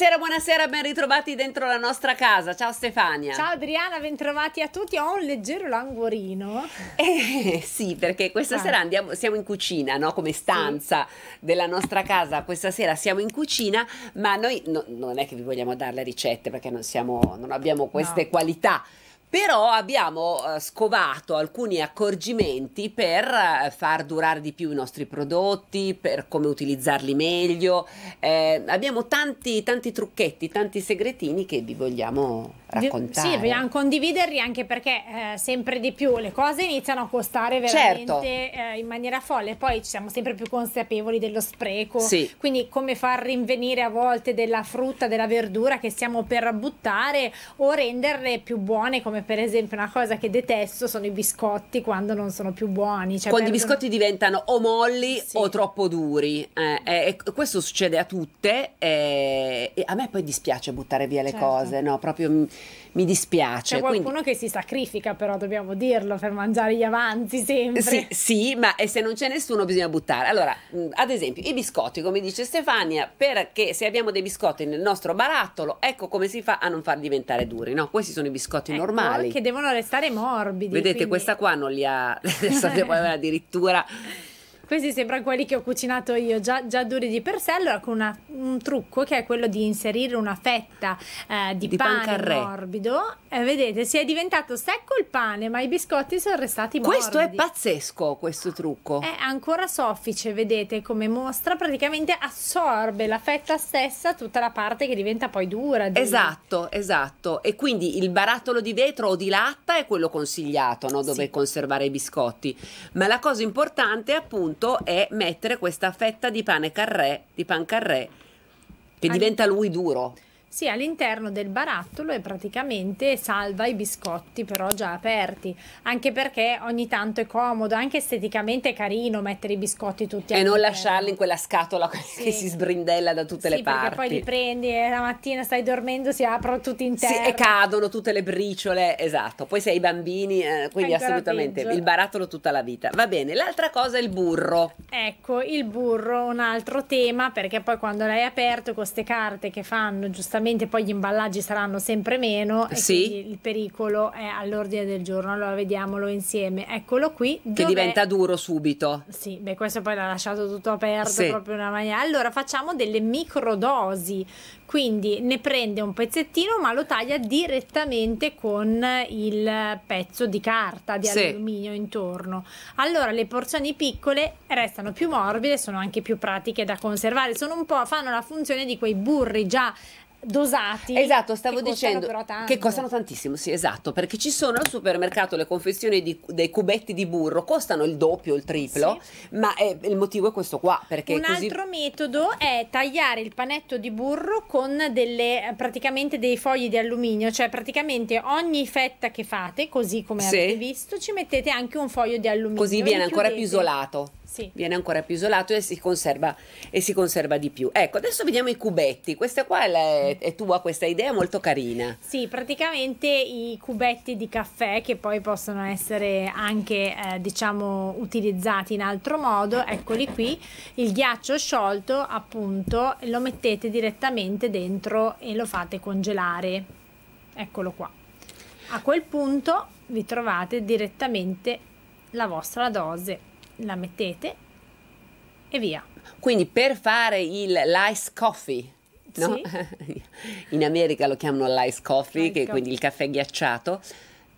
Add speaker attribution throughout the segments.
Speaker 1: Buonasera, buonasera, ben ritrovati dentro la nostra casa. Ciao Stefania. Ciao Adriana,
Speaker 2: ben trovati a tutti. Ho un leggero languorino.
Speaker 1: Eh, sì, perché questa ah. sera andiamo, siamo in cucina, no? come stanza sì. della nostra casa. Questa sera siamo in cucina, ma noi no, non è che vi vogliamo dare le ricette perché non, siamo, non abbiamo queste no. qualità però abbiamo eh, scovato alcuni accorgimenti per eh, far durare di più i nostri prodotti, per come utilizzarli meglio. Eh, abbiamo tanti, tanti trucchetti, tanti segretini che vi vogliamo raccontare. Sì, vogliamo
Speaker 2: condividerli anche perché eh, sempre di più le cose iniziano a costare certo. veramente certo. in maniera folle. Poi siamo sempre più consapevoli dello spreco, sì. quindi come far rinvenire a volte della frutta, della verdura che stiamo per buttare o renderle più buone come come per esempio una cosa che detesto sono i biscotti quando non sono più buoni. Cioè quando perdono... i biscotti
Speaker 1: diventano o molli sì. o troppo duri. Eh, eh, questo succede a tutte eh, e a me poi dispiace buttare via le certo. cose, no? Proprio mm, mi dispiace. C'è qualcuno
Speaker 2: Quindi... che si sacrifica però, dobbiamo dirlo, per mangiare gli avanti sempre. Sì,
Speaker 1: sì ma se non c'è nessuno bisogna buttare. Allora, ad esempio, i biscotti, come dice Stefania, perché se abbiamo dei biscotti nel nostro barattolo, ecco come si fa a non far diventare duri, no? Questi sono i biscotti ecco, normali. Che
Speaker 2: devono restare morbidi. Vedete, quindi... questa
Speaker 1: qua non li ha, adesso addirittura...
Speaker 2: Questi sembrano quelli che ho cucinato io, già, già duri di per sé, allora con una, un trucco che è quello di inserire una fetta eh, di, di pane pancarré. morbido. Eh, vedete, si è diventato secco il pane, ma i biscotti sono restati morbidi. Questo è
Speaker 1: pazzesco, questo trucco. È
Speaker 2: ancora soffice, vedete come mostra, praticamente assorbe la fetta stessa tutta la parte che diventa poi dura. Di... Esatto,
Speaker 1: esatto. E quindi il barattolo di vetro o di latta è quello consigliato, no? dove sì. conservare i biscotti. Ma la cosa importante è appunto dovuto è mettere questa fetta di pane carré, di pan carré, che diventa lui duro.
Speaker 2: Sì, all'interno del barattolo e praticamente salva i biscotti però già aperti, anche perché ogni tanto è comodo, anche esteticamente è carino
Speaker 1: mettere i biscotti tutti aperti. E non lasciarli in quella scatola sì. che si sbrindella da tutte sì, le parti. Sì, poi li
Speaker 2: prendi e la mattina stai dormendo, si aprono tutti in Sì, e
Speaker 1: cadono tutte le briciole, esatto. Poi sei bambini, eh, quindi Ancora assolutamente peggio. il barattolo tutta la vita. Va bene, l'altra cosa è il burro.
Speaker 2: Ecco, il burro, un altro tema, perché poi quando l'hai aperto con queste carte che fanno giustamente giustamente poi gli imballaggi saranno sempre meno sì. il pericolo è all'ordine del giorno. Allora vediamolo insieme. Eccolo qui. Dov'è? Che diventa
Speaker 1: duro subito. Sì,
Speaker 2: beh, questo poi l'ha lasciato tutto aperto sì. proprio una maniera. Allora facciamo delle microdosi. Quindi ne prende un pezzettino ma lo taglia direttamente con il pezzo di carta di sì. alluminio intorno. Allora le porzioni piccole restano più morbide, sono anche più pratiche da conservare, sono un po' fanno la funzione di quei burri già dosati. Esatto, stavo dicendo che costano
Speaker 1: tantissimo, sì, esatto, perché ci sono al supermercato le confezioni di, dei cubetti di burro, costano il doppio, il triplo, sì. ma è, il motivo è questo qua, perché Un così... altro
Speaker 2: metodo è tagliare il panetto di burro con delle, praticamente dei fogli di alluminio, cioè praticamente ogni fetta che fate, così come sì. avete visto, ci mettete anche un foglio di alluminio. Così viene ancora più isolato sì.
Speaker 1: viene ancora più isolato e si, conserva, e si conserva di più. Ecco, adesso vediamo i cubetti. Questa qua è, la, è tua, questa idea molto carina.
Speaker 2: Sì, praticamente i cubetti di caffè che poi possono essere anche, eh, diciamo, utilizzati in altro modo. Eccoli qui. Il ghiaccio sciolto, appunto, lo mettete direttamente dentro e lo fate congelare. Eccolo qua. A quel punto vi trovate direttamente la vostra dose la mettete
Speaker 1: e via. Quindi per fare il l'ice coffee, no? sì. in America lo chiamano l'ice coffee, che è quindi il caffè ghiacciato,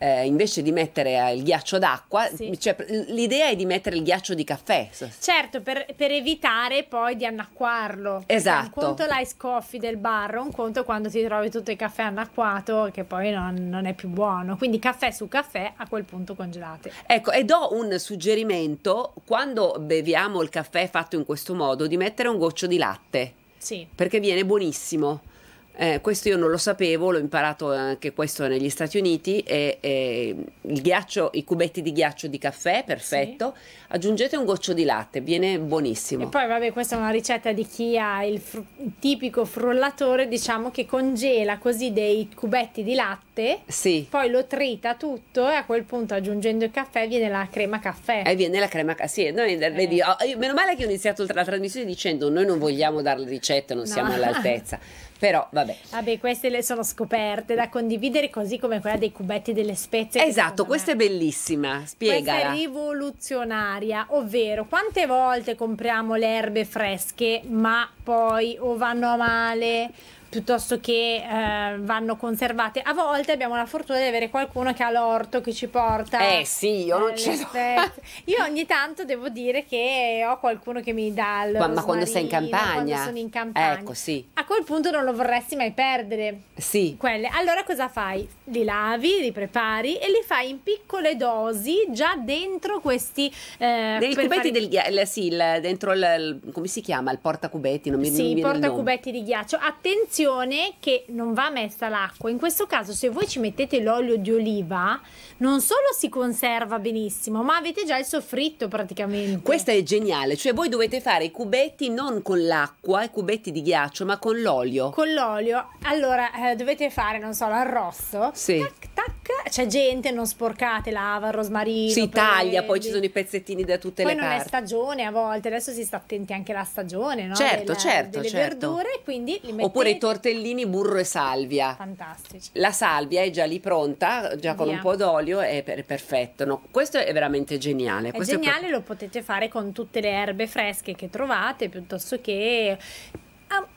Speaker 1: eh, invece di mettere eh, il ghiaccio d'acqua, sì. cioè, l'idea è di mettere il ghiaccio di caffè.
Speaker 2: Certo, per, per evitare poi di annacquarlo. Esatto. Un conto l'ice coffee del bar, un conto quando ti trovi tutto il caffè annacquato che poi non, non è più buono. Quindi caffè su caffè a quel punto congelate.
Speaker 1: Ecco, e do un suggerimento quando beviamo il caffè fatto in questo modo di mettere un goccio di latte. Sì. Perché viene buonissimo. Eh, questo io non lo sapevo, l'ho imparato anche questo negli Stati Uniti. E, e ghiaccio, I cubetti di ghiaccio di caffè, perfetto. Sì. Aggiungete un goccio di latte, viene buonissimo. E poi, vabbè, questa è una ricetta di chi ha il fr- tipico
Speaker 2: frullatore, diciamo che congela così dei cubetti di latte, sì. poi lo trita tutto e a quel punto, aggiungendo il caffè, viene la crema caffè. E eh,
Speaker 1: viene la crema caffè. Sì, noi, eh. vedi, oh, io, meno male che ho iniziato la trasmissione dicendo: Noi non vogliamo dare la ricetta, non no. siamo all'altezza. però vabbè.
Speaker 2: Vabbè, queste le sono scoperte da condividere, così come quella dei cubetti delle
Speaker 1: spezie. Esatto, questa me... è bellissima, spiega. Questa è
Speaker 2: rivoluzionaria, ovvero quante volte compriamo le erbe fresche, ma poi o vanno a male piuttosto che eh, vanno conservate. A volte abbiamo la fortuna di avere qualcuno che ha l'orto che ci porta. Eh sì, io non eh, ci sono. io ogni tanto devo dire che ho qualcuno che mi dà il Ma, ma quando sei in campagna? Quando sono in campagna. Ecco, sì. A quel punto non lo vorresti mai perdere. Sì. Quelle. Allora cosa fai? Li lavi, li prepari e li fai in piccole dosi già dentro questi eh, dei cubetti fare... del
Speaker 1: ghiaccio, eh, sì, il, dentro il, il, come si chiama? Il portacubetti, non mi, ricordo. sì, il mi viene portacubetti
Speaker 2: di ghiaccio. Attenzione attenzione che non va messa l'acqua. In questo caso se voi ci mettete l'olio di oliva, non solo si conserva benissimo, ma avete già il soffritto praticamente.
Speaker 1: Questa è geniale, cioè voi dovete fare i cubetti non con l'acqua, i cubetti di ghiaccio, ma con l'olio. Con l'olio.
Speaker 2: Allora, eh, dovete fare, non so, l'arrosto.
Speaker 1: Sì. Tac, tac. C'è
Speaker 2: gente, non sporcate lava, rosmarino. Si taglia, poi ci sono i
Speaker 1: pezzettini da tutte poi le parti. Poi non è
Speaker 2: stagione a volte, adesso si sta attenti anche alla stagione, no? Certo, Della, certo, delle certo. verdure, quindi li mettete. Oppure i
Speaker 1: tortellini burro e salvia.
Speaker 2: Fantastici. La
Speaker 1: salvia è già lì pronta, già con Via. un po' d'olio è per perfetto. No, questo è veramente geniale. È questo geniale,
Speaker 2: è lo potete fare con tutte le erbe fresche che trovate piuttosto che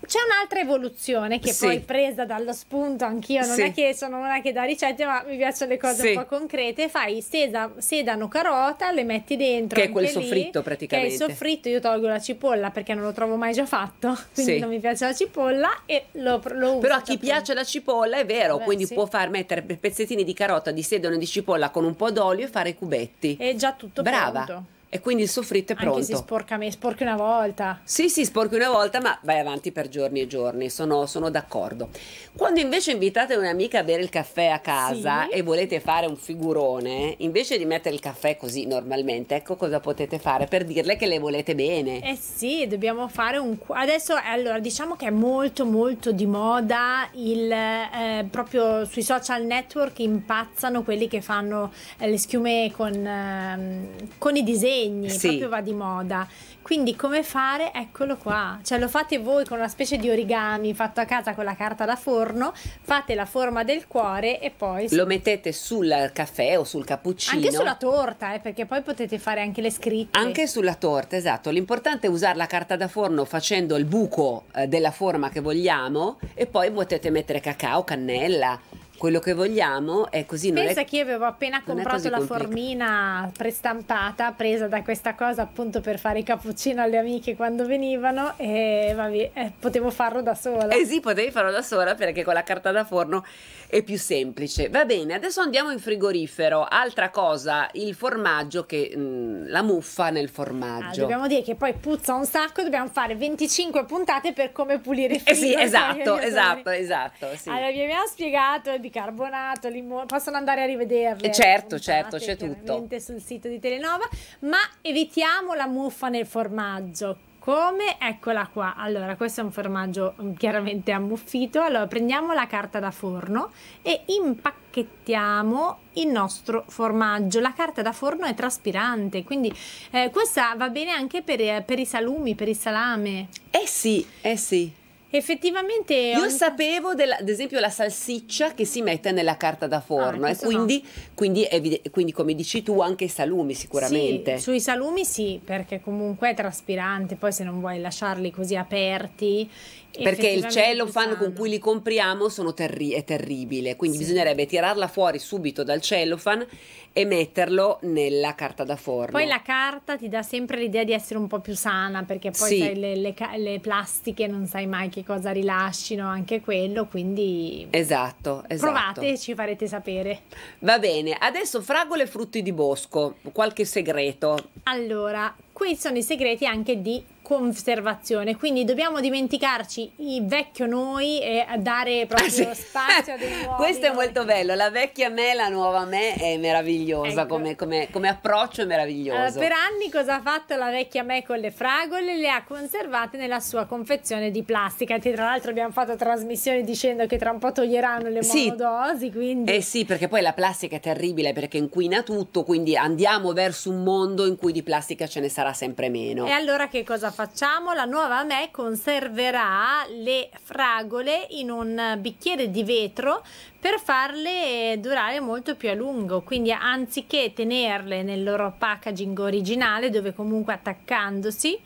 Speaker 2: c'è un'altra evoluzione che sì. poi presa dallo spunto anch'io, non sì. è che sono una che dà ricette, ma mi piacciono le cose sì. un po' concrete. Fai sesa, sedano, carota, le metti dentro. Che è quel lì, soffritto praticamente. Che è il soffritto, io tolgo la cipolla perché non lo trovo mai già fatto, quindi non mi piace la cipolla e lo, lo uso. Però a
Speaker 1: chi piace la cipolla è vero, Beh, quindi può far mettere pezzettini di carota, di sedano e di cipolla con un po' d'olio e fare i cubetti. È già tutto Brava. Pronto e quindi il soffritto è pronto. Anche se
Speaker 2: sporca me, sporchi una volta.
Speaker 1: Sì, sì, sporchi una volta, ma vai avanti per giorni e giorni, sono, sono d'accordo. Quando invece invitate un'amica a bere il caffè a casa sì. e volete fare un figurone, invece di mettere il caffè così normalmente, ecco cosa potete fare per dirle che le volete bene. Eh
Speaker 2: sì, dobbiamo fare un... Adesso, allora, diciamo che è molto molto di moda il... Eh, proprio sui social network impazzano quelli che fanno eh, le schiume con, eh, con i disegni disegni, sì. proprio va di moda. Quindi come fare? Eccolo qua. Cioè lo fate voi con una specie di origami fatto a casa con la carta da forno, fate la forma del cuore e poi... Lo
Speaker 1: mettete sul caffè o sul cappuccino. Anche sulla
Speaker 2: torta, eh, perché poi potete fare anche le scritte. Anche
Speaker 1: sulla torta, esatto. L'importante è usare la carta da forno facendo il buco eh, della forma che vogliamo e poi potete mettere cacao, cannella quello che vogliamo è così Pensa non Pensa che
Speaker 2: io avevo appena comprato la formina prestampata presa da questa cosa appunto per fare i cappuccino alle amiche quando venivano e vabbè, eh, potevo farlo da sola. Eh
Speaker 1: sì, potevi farlo da sola perché con la carta da forno è più semplice. Va bene, adesso andiamo in frigorifero. Altra cosa, il formaggio che mh, mm, la muffa nel ah, formaggio. Ah, dobbiamo
Speaker 2: dire che poi puzza un sacco, dobbiamo fare 25 puntate per come pulire il frigo. Eh sì, esatto, esatto, esatto,
Speaker 1: esatto, sì. Allora, vi
Speaker 2: abbiamo spiegato bicarbonato, limone, possono andare a rivederle. Eh, certo, certo, c'è tutto. sul sito di Telenova, ma evitiamo la muffa nel formaggio. Come? Eccola qua. Allora, questo è un formaggio mm, chiaramente ammuffito. Allora, prendiamo la carta da forno e impacchettiamo il nostro formaggio. La carta da forno è traspirante, quindi eh, questa va bene anche per, eh, per i salumi, per il salame.
Speaker 1: Eh sì, eh sì.
Speaker 2: Effettivamente... Io
Speaker 1: sapevo, della, ad esempio, la salsiccia che si mette nella carta da ah, forno, ah, e quindi, no. quindi, quindi, come dici tu anche i salumi sicuramente. Sì, sui
Speaker 2: salumi sì, perché comunque è traspirante, poi se non vuoi lasciarli così aperti... Perché il cellophane
Speaker 1: con cui li compriamo terri è terribile, quindi sì. bisognerebbe tirarla fuori subito dal cellophane e metterlo nella carta da forno. Poi la
Speaker 2: carta ti dà sempre l'idea di essere un po' più sana, perché poi sì. le, le, le plastiche non sai mai che cosa rilascino, anche quello, quindi
Speaker 1: esatto, esatto. provate e ci
Speaker 2: farete sapere.
Speaker 1: Va bene, adesso fragole e frutti di bosco, qualche segreto.
Speaker 2: Allora, qui sono i segreti anche di conservazione. Quindi dobbiamo dimenticarci il vecchio noi e dare proprio ah, sì. spazio a dei nuovi.
Speaker 1: Questo è molto bello. La vecchia me, la nuova me è meravigliosa ecco. come, come, come, approccio è meraviglioso. Allora, per
Speaker 2: anni cosa ha fatto la vecchia me con le fragole? Le ha conservate nella sua confezione di plastica. Tra l'altro abbiamo fatto trasmissioni dicendo che tra un po' toglieranno le sì. monodosi. Quindi... Eh
Speaker 1: sì, perché poi la plastica è terribile perché inquina tutto, quindi andiamo verso un mondo in cui di plastica ce ne sarà sempre meno. E
Speaker 2: allora che cosa facciamo? La nuova me conserverà le fragole in un bicchiere di vetro per farle durare molto più a lungo, quindi anziché tenerle nel loro packaging originale dove comunque attaccandosi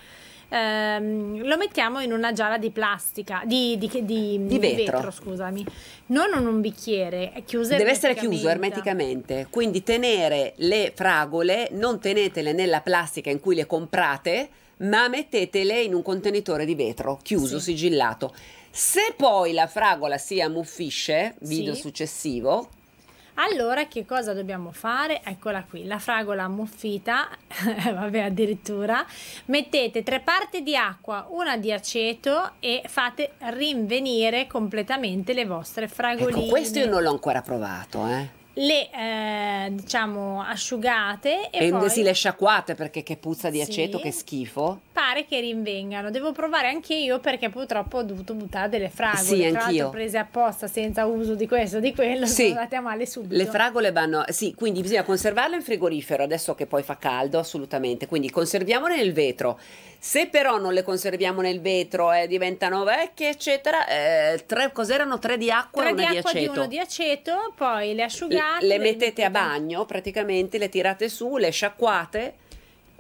Speaker 2: ehm, lo mettiamo in una gialla di plastica di, di, di, di vetro. vetro. scusami non in un bicchiere è chiuso deve essere chiuso
Speaker 1: ermeticamente quindi tenere le fragole non tenetele nella plastica in cui le comprate ma mettetele in un contenitore di vetro chiuso, sì. sigillato. Se poi la fragola si ammuffisce, video sì. successivo,
Speaker 2: allora che cosa dobbiamo fare? Eccola qui, la fragola ammuffita, vabbè addirittura, mettete tre parti di acqua, una di aceto e fate rinvenire completamente le vostre ecco, fragoline. Ecco, questo io non
Speaker 1: l'ho ancora provato, eh
Speaker 2: le eh, diciamo asciugate e, e poi... sì,
Speaker 1: le sciacquate perché che puzza di sì, aceto, che schifo.
Speaker 2: Pare che rinvengano. Devo provare anche io perché purtroppo ho dovuto buttare delle fragole. Sì, Tra anch'io. prese apposta senza uso di questo, di quello, sì. sono andate a male subito. Le fragole
Speaker 1: vanno, sì, quindi bisogna conservarle in frigorifero adesso che poi fa caldo, assolutamente. Quindi conserviamole nel vetro. Se però non le conserviamo nel vetro e eh, diventano vecchie, eccetera, eh, tre, cos'erano? Tre di acqua tre e una di, di aceto. Tre di acqua e uno di aceto, poi le asciugate tirate. Le mettete a bagno, praticamente le tirate su, le sciacquate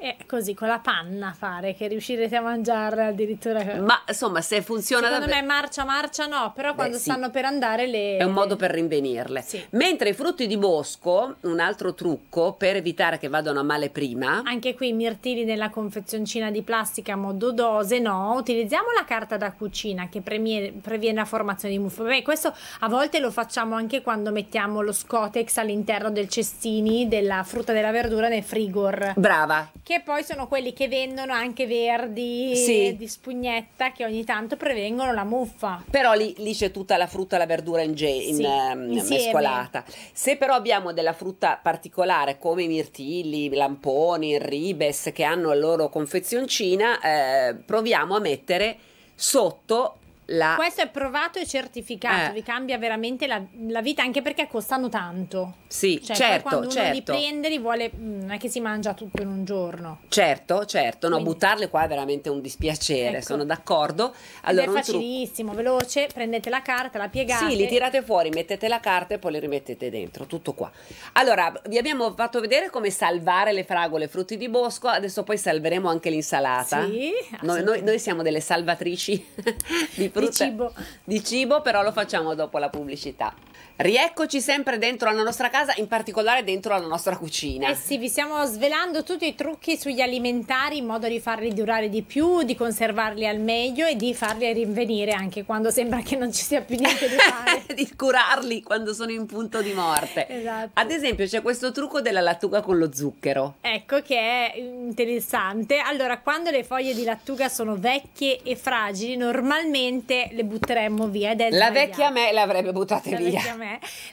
Speaker 1: e così con la panna
Speaker 2: fare che riuscirete a mangiare addirittura. Ma
Speaker 1: insomma, se funziona. Secondo davvero... me marcia marcia no, però Beh, quando sì. stanno per andare le. È un modo per rinvenirle. Sì. Mentre i frutti di bosco, un altro trucco per evitare che vadano a male prima.
Speaker 2: Anche qui i mirtilli nella confezioncina di plastica a modo dose, no. Utilizziamo la carta da cucina che premie, previene la formazione di muffa. Beh, questo a volte lo facciamo anche quando mettiamo lo scotex all'interno del cestini della frutta e della verdura nel frigor. Brava che poi sono quelli che vendono anche verdi sì. di spugnetta che ogni tanto prevengono la muffa.
Speaker 1: Però lì, lì c'è tutta la frutta e la verdura in, ge- in, sì, ehm, mescolata. Se però abbiamo della frutta particolare come i mirtilli, i lamponi, il ribes che hanno la loro confezioncina, eh, proviamo a mettere sotto la... Questo
Speaker 2: è provato e certificato, eh. vi cambia veramente la, la, vita, anche perché costano tanto.
Speaker 1: Sì, cioè, certo, quando certo. li prende
Speaker 2: li vuole, mm, non è che si mangia tutto in un giorno.
Speaker 1: Certo, certo, no, Quindi... buttarle qua è veramente un dispiacere, ecco. sono d'accordo. Allora, è facilissimo,
Speaker 2: tru... veloce, prendete
Speaker 1: la carta, la piegate. Sì, li tirate fuori, mettete la carta e poi le rimettete dentro, tutto qua. Allora, vi abbiamo fatto vedere come salvare le fragole frutti di bosco, adesso poi salveremo anche l'insalata. Sì, noi, noi, noi siamo delle salvatrici di brutta, di cibo. Di cibo, però lo facciamo dopo la pubblicità. Rieccoci sempre dentro la nostra casa, in particolare dentro la nostra cucina. Eh sì, vi stiamo svelando tutti i trucchi sugli alimentari in modo di
Speaker 2: farli durare di più, di conservarli al meglio e di farli rinvenire anche quando sembra che non ci
Speaker 1: sia più niente da fare. di curarli quando sono in punto di morte. esatto. Ad esempio c'è questo trucco della lattuga con lo zucchero.
Speaker 2: Ecco che è interessante. Allora, quando le foglie di lattuga sono vecchie e fragili, normalmente le butteremmo via ed è La vecchia
Speaker 1: me l'avrebbe buttata la via. Vecchia
Speaker 2: me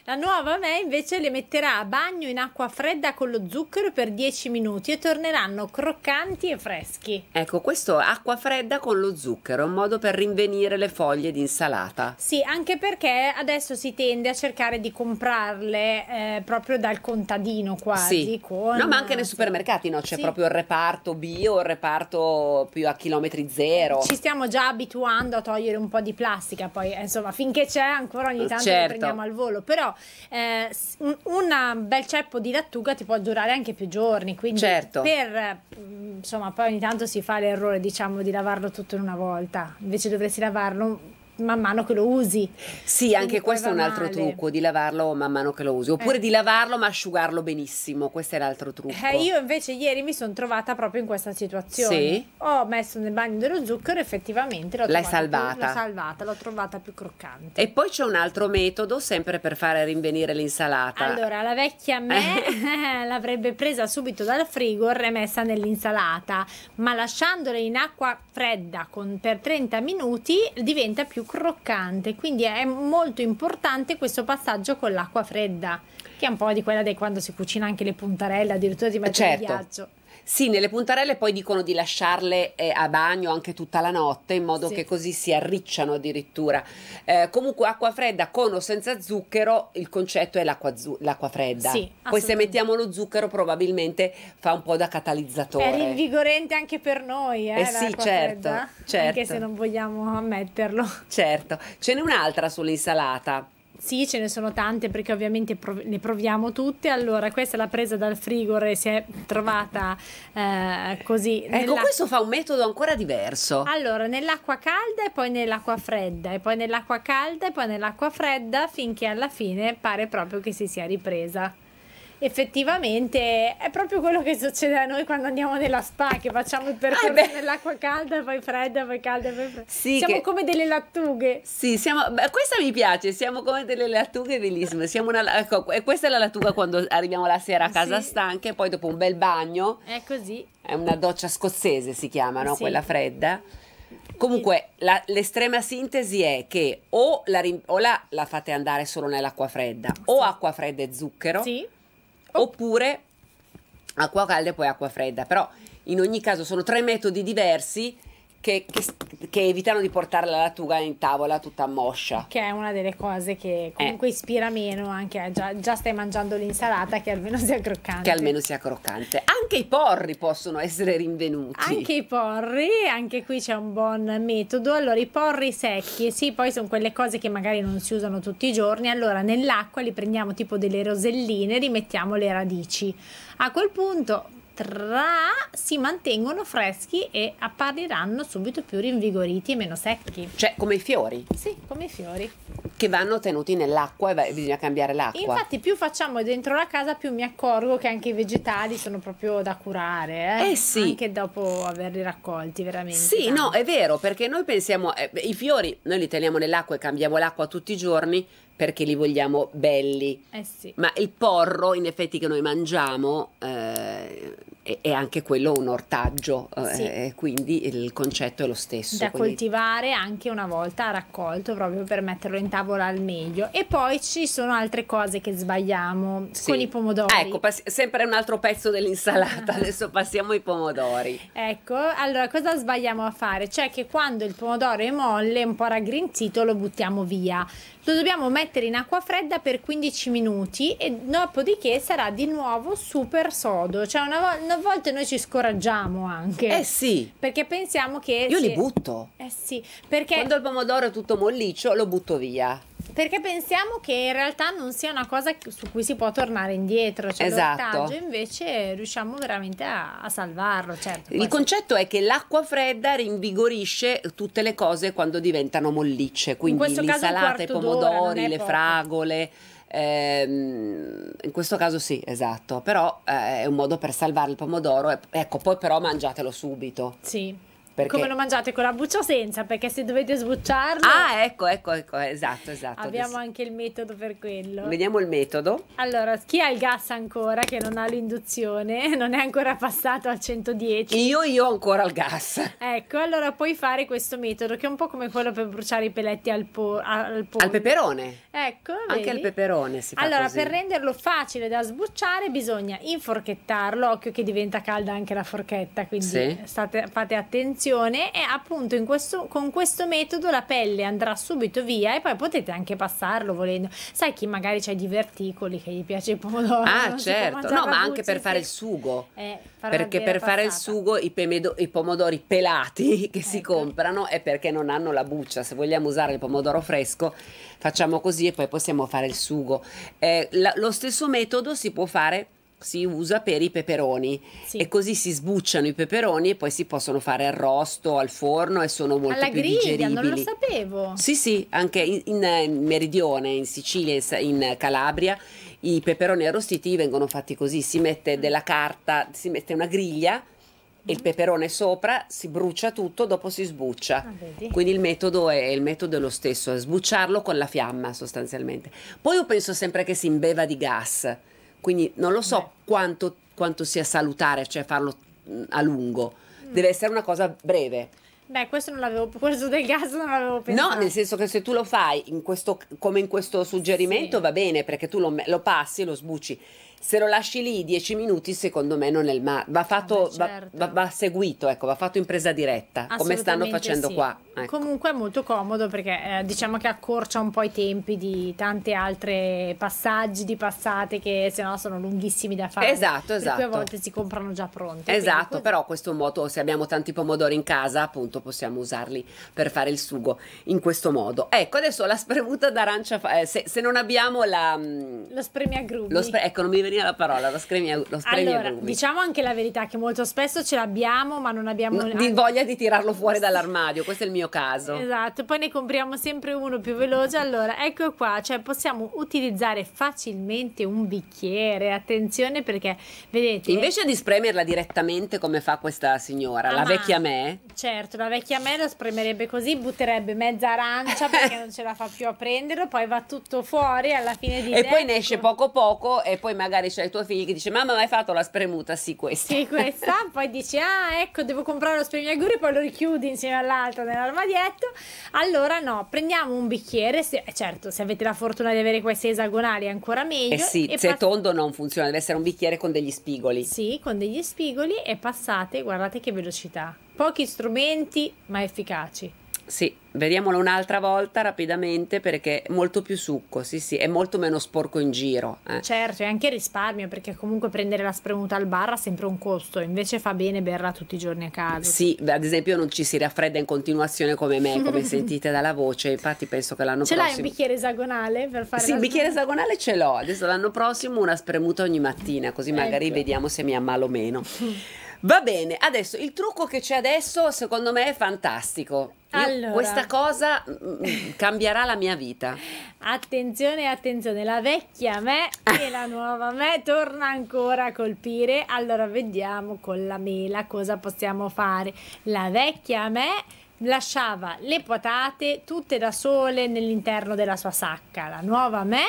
Speaker 2: la nuova me invece le metterà a bagno in acqua fredda con lo zucchero per 10 minuti e torneranno croccanti e freschi.
Speaker 1: Ecco, questo acqua fredda con lo zucchero è un modo per rinvenire le foglie di insalata.
Speaker 2: Sì, anche perché adesso si tende a cercare di comprarle eh, proprio dal
Speaker 1: contadino quasi. Sì. Con... No, ma anche nei supermercati, no? C'è sì. proprio il reparto bio, il reparto più a chilometri zero. Ci
Speaker 2: stiamo già abituando a togliere un po' di plastica, poi eh, insomma, finché c'è ancora ogni eh, tanto certo. lo prendiamo al volo volo, però eh, un bel ceppo di lattuga ti può durare anche più giorni, quindi certo. per, mm, insomma, poi ogni tanto si fa l'errore, diciamo, di lavarlo tutto in una volta, invece dovresti lavarlo man mano che lo usi.
Speaker 1: Sì, anche questo è un altro male. trucco, di lavarlo man mano che lo usi, oppure eh. di lavarlo ma asciugarlo benissimo, questo è l'altro trucco. Eh, io
Speaker 2: invece ieri mi sono trovata proprio in questa situazione. Sì. Ho messo nel bagno dello zucchero, effettivamente l'ho L'hai salvata. l'ho salvata, l'ho trovata più croccante.
Speaker 1: E poi c'è un altro metodo, sempre per fare rinvenire l'insalata. Allora,
Speaker 2: la vecchia me l'avrebbe presa subito dal frigo e remessa nell'insalata, ma lasciandola in acqua fredda con, per 30 minuti diventa più croccante, quindi è molto importante questo passaggio con l'acqua fredda, che è un po' di quella di quando si cucina anche le puntarelle, addirittura di mettere certo. il ghiaccio.
Speaker 1: Sì, nelle puntarelle poi dicono di lasciarle eh, a bagno anche tutta la notte in modo sì. che così si arricciano addirittura. Eh, comunque acqua fredda con o senza zucchero, il concetto è l'acqua, l'acqua fredda. Sì, poi se mettiamo lo zucchero probabilmente fa un po' da catalizzatore. È
Speaker 2: rinvigorente anche per noi, eh, eh sì, certo, fredda, certo. Anche se non vogliamo ammetterlo.
Speaker 1: Certo. Ce n'è un'altra sull'insalata
Speaker 2: sì, ce ne sono tante perché ovviamente prov ne proviamo tutte. Allora, questa l'ha presa dal frigore, si è trovata eh, così. Ecco, questo fa un
Speaker 1: metodo ancora diverso.
Speaker 2: Allora, nell'acqua calda e poi nell'acqua fredda, e poi nell'acqua calda e poi nell'acqua fredda, finché alla fine pare proprio che si sia ripresa effettivamente è proprio quello che succede a noi quando andiamo nella spa, che facciamo il percorso ah, dell'acqua calda, poi fredda, poi calda, poi fredda. Sì, siamo che... come delle lattughe.
Speaker 1: Sì, siamo... Beh, questa mi piace, siamo come delle lattughe, bellissime. Siamo una... Ecco, questa è la lattuga quando arriviamo la sera a casa sì. stanche, poi dopo un bel bagno.
Speaker 2: È così.
Speaker 1: È una doccia scozzese si chiama, no? Sì. Quella fredda. Comunque, la, l'estrema sintesi è che o, la, o la, la, fate andare solo nell'acqua fredda, sì. o acqua fredda e zucchero, sì oppure acqua calda e poi acqua fredda. Però in ogni caso sono tre metodi diversi che, che, che, evitano di portare la lattuga in tavola tutta moscia.
Speaker 2: Che è una delle cose che eh. comunque eh. ispira meno, anche già, già, stai mangiando l'insalata che almeno
Speaker 1: sia croccante. Che almeno sia croccante. Anche i porri possono essere rinvenuti. Anche i
Speaker 2: porri, anche qui c'è un buon metodo. Allora, i porri secchi, sì, poi sono quelle cose che magari non si usano tutti i giorni. Allora, nell'acqua li prendiamo tipo delle roselline, li mettiamo le radici. A quel punto tra si mantengono freschi e appariranno subito più rinvigoriti e meno secchi. Cioè
Speaker 1: come i fiori? Sì,
Speaker 2: come i fiori.
Speaker 1: Che vanno tenuti nell'acqua e bisogna cambiare l'acqua. Infatti
Speaker 2: più facciamo dentro la casa più mi accorgo che anche i vegetali sono proprio da curare. Eh, eh sì. Anche dopo averli raccolti veramente. Sì, tanto. no, è
Speaker 1: vero perché noi pensiamo, eh, i fiori noi li teniamo nell'acqua e cambiamo l'acqua tutti i giorni, perché li vogliamo belli.
Speaker 2: Eh sì. Ma
Speaker 1: il porro, in effetti, che noi mangiamo, eh, è anche quello un ortaggio, eh, sì. eh, quindi il concetto è lo stesso. Da quindi...
Speaker 2: coltivare anche una volta raccolto proprio per metterlo in tavola al meglio. E poi ci sono altre cose che sbagliamo sì. con i pomodori. Ecco,
Speaker 1: sempre un altro pezzo dell'insalata, adesso passiamo ai pomodori.
Speaker 2: Ecco, allora cosa sbagliamo a fare? Cioè che quando il pomodoro è molle, un po' raggrinzito, lo buttiamo via. Lo dobbiamo mettere in acqua fredda per 15 minuti e dopodiché sarà di nuovo super sodo, cioè una, una a volte noi ci scoraggiamo anche. Eh sì. Perché pensiamo che... Io sì, li butto. Eh sì.
Speaker 1: Perché... Quando il pomodoro è tutto molliccio lo butto via
Speaker 2: perché pensiamo che in realtà non sia una cosa su cui si può tornare indietro cioè esatto. invece riusciamo veramente a, a salvarlo certo, il
Speaker 1: concetto è che l'acqua fredda rinvigorisce tutte le cose quando diventano mollicce quindi l'insalata, i pomodori, le poco. fragole Ehm, in questo caso sì, esatto, però eh, è un modo per salvare il pomodoro. E, ecco, poi però mangiatelo subito. Sì. Perché... Come lo
Speaker 2: mangiate con la buccia o senza? Perché se dovete sbucciarlo. Ah, ecco, ecco, ecco, esatto,
Speaker 1: esatto. Abbiamo adesso.
Speaker 2: anche il metodo per quello. Vediamo
Speaker 1: il metodo.
Speaker 2: Allora, chi ha il gas ancora, che non ha l'induzione, non è ancora passato al 110. Io, io
Speaker 1: ho ancora il gas.
Speaker 2: Ecco, allora puoi fare questo metodo, che è un po' come quello per bruciare i peletti al, po- al,
Speaker 1: po- al peperone.
Speaker 2: Ecco, vedi? Anche al
Speaker 1: peperone si allora, fa Allora, per
Speaker 2: renderlo facile da sbucciare, bisogna inforchettarlo. Occhio che diventa calda anche la forchetta, quindi sì. state, fate attenzione lavorazione e appunto questo, con questo metodo la pelle andrà subito via e poi potete anche passarlo volendo. Sai chi magari c'ha i diverticoli che gli piace il pomodoro? Ah certo, no ma anche eh, per fare il
Speaker 1: sugo. Eh,
Speaker 2: perché per passata. fare il
Speaker 1: sugo i, pemedo, i pomodori pelati che ecco. si comprano è perché non hanno la buccia. Se vogliamo usare il pomodoro fresco facciamo così e poi possiamo fare il sugo. Eh, la, lo stesso metodo si può fare si usa per i peperoni sì. e così si sbucciano i peperoni e poi si possono fare arrosto al forno e sono molto Alla più griglia, digeribili. non lo
Speaker 2: sapevo. Sì,
Speaker 1: sì, anche in, in eh, Meridione, in Sicilia, in Calabria i peperoni arrostiti vengono fatti così, si mette mm. della carta, si mette una griglia e mm. il peperone sopra, si brucia tutto, dopo si sbuccia. Ah, Quindi il metodo, è, il metodo è lo stesso, sbucciarlo con la fiamma sostanzialmente. Poi io penso sempre che si imbeva di gas quindi non lo so quanto, quanto sia salutare, cioè farlo a lungo. Mm. Deve essere una cosa breve.
Speaker 2: Beh, questo non l'avevo questo del gas non l'avevo pensato. No, nel
Speaker 1: senso che se tu lo fai in questo, come in questo suggerimento sì. va bene, perché tu lo, lo passi, lo sbucci se lo lasci lì dieci minuti, secondo me non è il male. Va fatto, Beh, certo. va, va, va, seguito, ecco, va fatto in presa diretta, come stanno facendo sì. qua. Ecco.
Speaker 2: Comunque è molto comodo perché eh, diciamo che accorcia un po' i tempi di tanti altri passaggi di passate che se no sono lunghissimi da fare. Esatto, esatto. Per a volte si comprano già pronte. Esatto,
Speaker 1: però questo è un modo, se abbiamo tanti pomodori in casa, appunto possiamo usarli per fare il sugo in questo modo. Ecco, adesso la spremuta d'arancia, eh, se, se, non abbiamo la... Mm,
Speaker 2: lo spremi a grumi. Lo spre- ecco,
Speaker 1: non mi venire la parola, lo scremi, lo scremi allora, Diciamo
Speaker 2: anche la verità che molto spesso ce l'abbiamo ma non abbiamo... No, di voglia
Speaker 1: di tirarlo fuori dall'armadio, questo è il mio caso.
Speaker 2: Esatto, poi ne compriamo sempre uno più veloce. Allora, ecco qua, cioè possiamo utilizzare facilmente un bicchiere, attenzione
Speaker 1: perché, vedete... Invece di spremerla direttamente come fa questa signora, ah, la vecchia me...
Speaker 2: Certo, la vecchia me la spremerebbe così, butterebbe mezza arancia perché non ce la fa più a prenderlo, poi va tutto fuori alla fine di... E tempo. poi
Speaker 1: ne esce poco poco e poi magari magari c'hai i tuoi figli che dice mamma ma hai fatto la spremuta? Sì questa. Sì questa,
Speaker 2: poi dici ah ecco devo comprare lo spremiaguri poi lo richiudi insieme all'altro nell'armadietto. Allora no, prendiamo un bicchiere, se, eh, certo se avete la fortuna di avere queste esagonali è ancora meglio. Eh sì, se è
Speaker 1: tondo non funziona, deve essere un bicchiere con degli spigoli. Sì,
Speaker 2: con degli spigoli e passate, guardate che velocità. Pochi strumenti ma efficaci.
Speaker 1: Sì, Vediamolo un'altra volta rapidamente perché è molto più succo, sì sì, è molto meno sporco in giro. Eh.
Speaker 2: Certo, e anche risparmio perché comunque prendere la spremuta al bar ha sempre un costo, invece fa bene berla tutti i giorni a casa.
Speaker 1: Sì, ad esempio non ci si raffredda in continuazione come me, come sentite dalla voce, infatti penso che l'anno ce prossimo... Ce l'hai un bicchiere esagonale per fare... Sì, il bicchiere esagonale ce l'ho, adesso l'anno prossimo una spremuta ogni mattina, così eh, magari ecco. vediamo se mi ammalo meno. Va bene, adesso il trucco che c'è adesso secondo me è fantastico. Allora. Questa cosa mm, cambierà la mia vita.
Speaker 2: Attenzione, attenzione, la
Speaker 1: vecchia me e la nuova me torna
Speaker 2: ancora a colpire. Allora vediamo con la mela cosa possiamo fare. La vecchia me lasciava le patate tutte da sole nell'interno della sua sacca. La nuova me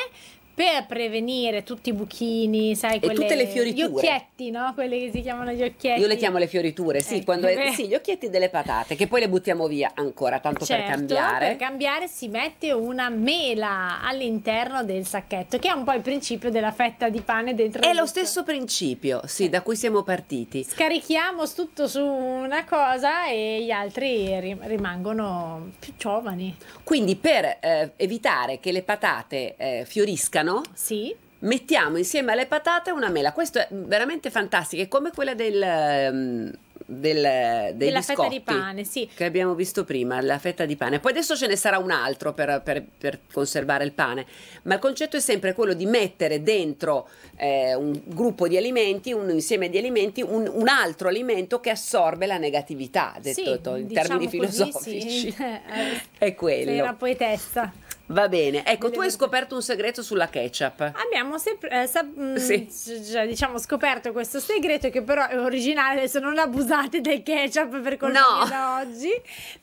Speaker 2: per prevenire tutti i buchini, sai, quelle, e tutte le fioriture. Gli occhietti, no? Quelle che si chiamano gli occhietti. Io le chiamo
Speaker 1: le fioriture, sì, eh, quando è, sì, gli occhietti delle patate, che poi le buttiamo via ancora, tanto certo, per cambiare. per
Speaker 2: cambiare si mette una mela all'interno del sacchetto, che è un po' il principio della fetta di pane dentro. È
Speaker 1: lo stesso principio, sì, sì, da cui siamo partiti.
Speaker 2: Scarichiamo tutto su una cosa e gli altri rimangono più giovani.
Speaker 1: Quindi per eh, evitare che le patate eh, fioriscano, grano. Sì. Mettiamo insieme alle patate una mela. Questo è veramente fantastico, è come quella del... Ehm, del, della fetta di pane, sì. Che abbiamo visto prima, la fetta di pane. Poi adesso ce ne sarà un altro per, per, per conservare il pane, ma il concetto è sempre quello di mettere dentro eh, un gruppo di alimenti, un insieme di alimenti, un, un altro alimento che assorbe la negatività, detto sì, in diciamo termini così, filosofici. Sì.
Speaker 2: Eh,
Speaker 1: è quello. Sei una
Speaker 2: poetessa.
Speaker 1: Va bene, ecco, tu hai scoperto un segreto sulla ketchup.
Speaker 2: Abbiamo sempre, eh, sap- mm, sì. Cioè, diciamo, scoperto questo segreto che però è originale, adesso non abusate del ketchup per colpire no. da oggi,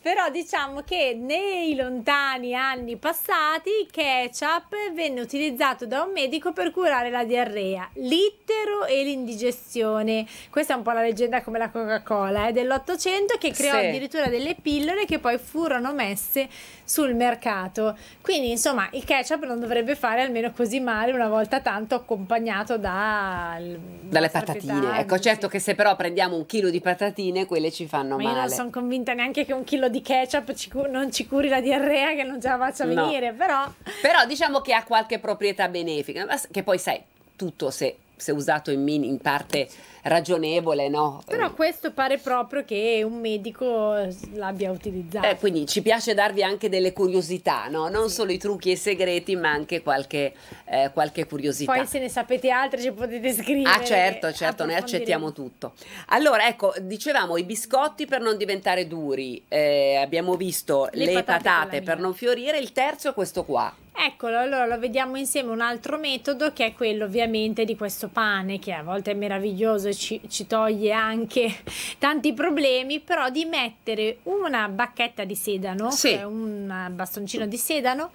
Speaker 2: però diciamo che nei lontani anni passati il ketchup venne utilizzato da un medico per curare la diarrea, l'ittero e l'indigestione. Questa è un po' la leggenda come la Coca-Cola eh, dell'Ottocento che creò sì. addirittura delle pillole che poi furono messe sul mercato. Quindi quindi insomma il ketchup non dovrebbe fare almeno così male una volta tanto accompagnato da,
Speaker 1: dalle patatine. Pietà, ecco, certo che se però prendiamo un chilo di patatine quelle ci fanno Ma male. Io non sono
Speaker 2: convinta neanche che un chilo di ketchup ci non ci curi la diarrea che non ce la faccia venire, no. però...
Speaker 1: Però diciamo che ha qualche proprietà benefica, che poi sai, tutto se se usato in, min- in parte ragionevole, no? Però questo pare proprio che un medico eh, l'abbia utilizzato. Eh, quindi ci piace darvi anche delle curiosità, no? Non sì. solo i trucchi e i segreti, ma anche qualche, eh, qualche, curiosità. Poi se ne sapete altre ci potete scrivere. Ah certo, certo, noi accettiamo tutto. Allora, ecco, dicevamo i biscotti per non diventare duri, eh, abbiamo visto le, le patate, patate per non fiorire, il terzo è questo qua.
Speaker 2: Eccolo, allora lo vediamo insieme un altro metodo che è quello ovviamente di questo pane che a volte è meraviglioso e ci, ci toglie anche tanti problemi, però di mettere una bacchetta di sedano, sì. cioè un bastoncino di sedano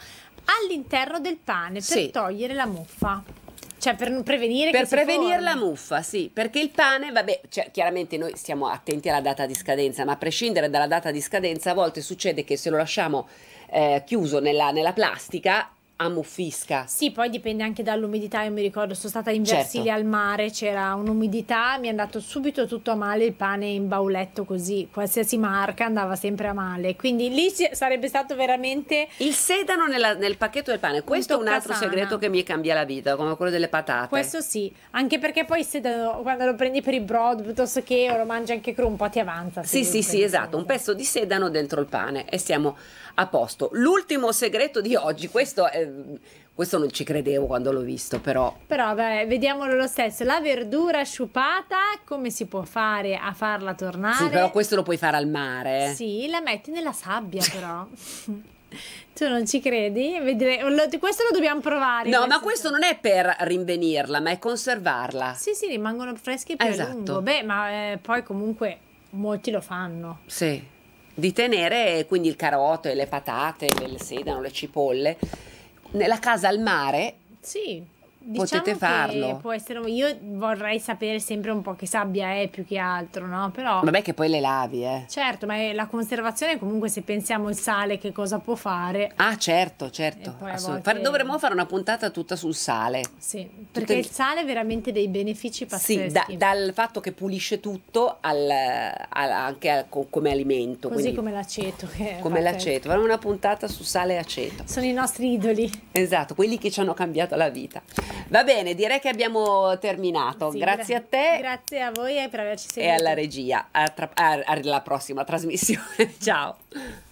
Speaker 2: all'interno del pane per sì. togliere la muffa. Cioè per prevenire Per prevenire la
Speaker 1: muffa, sì, perché il pane, vabbè, cioè, chiaramente noi stiamo attenti alla data di scadenza, ma a prescindere dalla data di scadenza a volte succede che se lo lasciamo eh, chiuso nella, nella plastica ammuffisca.
Speaker 2: Sì, poi dipende anche dall'umidità. Io mi ricordo, sono stata in certo. Versilia certo. al mare, c'era un'umidità, mi è andato subito tutto a male il pane in bauletto così, qualsiasi marca andava sempre a male. Quindi lì sarebbe stato veramente... Il sedano nella, nel pacchetto
Speaker 1: del pane, questo è un altro sana. segreto che mi cambia la vita, come quello delle patate. Questo
Speaker 2: sì, anche perché poi il sedano, quando lo prendi per i broad, piuttosto che lo mangi anche cru, un po' ti avanza. Sì, sì, sì,
Speaker 1: esatto, un pezzo di sedano dentro il pane e siamo a posto. L'ultimo segreto di oggi, questo è Mm, questo non ci credevo quando l'ho visto, però.
Speaker 2: Però beh, vediamolo lo stesso. La verdura sciupata, come si può fare a farla tornare? Sì, però
Speaker 1: questo lo puoi fare al mare.
Speaker 2: Sì, la metti nella sabbia, però. Tu non ci credi? questo lo dobbiamo provare. No, ma
Speaker 1: questo non è per rinvenirla, ma è conservarla. Sì,
Speaker 2: sì, rimangono freschi per esatto. lungo. Beh, ma eh, poi comunque molti lo fanno.
Speaker 1: Sì, di tenere eh, quindi il carote, le patate, il sedano, le cipolle nella casa al mare.
Speaker 2: Sì diciamo potete farlo. Può essere, io vorrei sapere sempre un po' che sabbia è più che altro, no? Però, Vabbè
Speaker 1: che poi le lavi, eh.
Speaker 2: Certo, ma la conservazione comunque se pensiamo al sale che cosa può fare.
Speaker 1: Ah certo, certo. Volte... Fare, dovremmo fare una puntata tutta sul sale. Sì, perché Tutte... il
Speaker 2: sale ha veramente dei benefici pazzeschi. Sì, da,
Speaker 1: dal fatto che pulisce tutto al, al, anche al, come alimento. Così come
Speaker 2: l'aceto. come l'aceto,
Speaker 1: faremo una puntata su sale e aceto. Sono i nostri idoli. Esatto, quelli che ci hanno cambiato la vita. Va bene, direi che abbiamo terminato. Sì, grazie a te. Grazie a voi per averci seguito. E alla regia. alla prossima trasmissione. Ciao.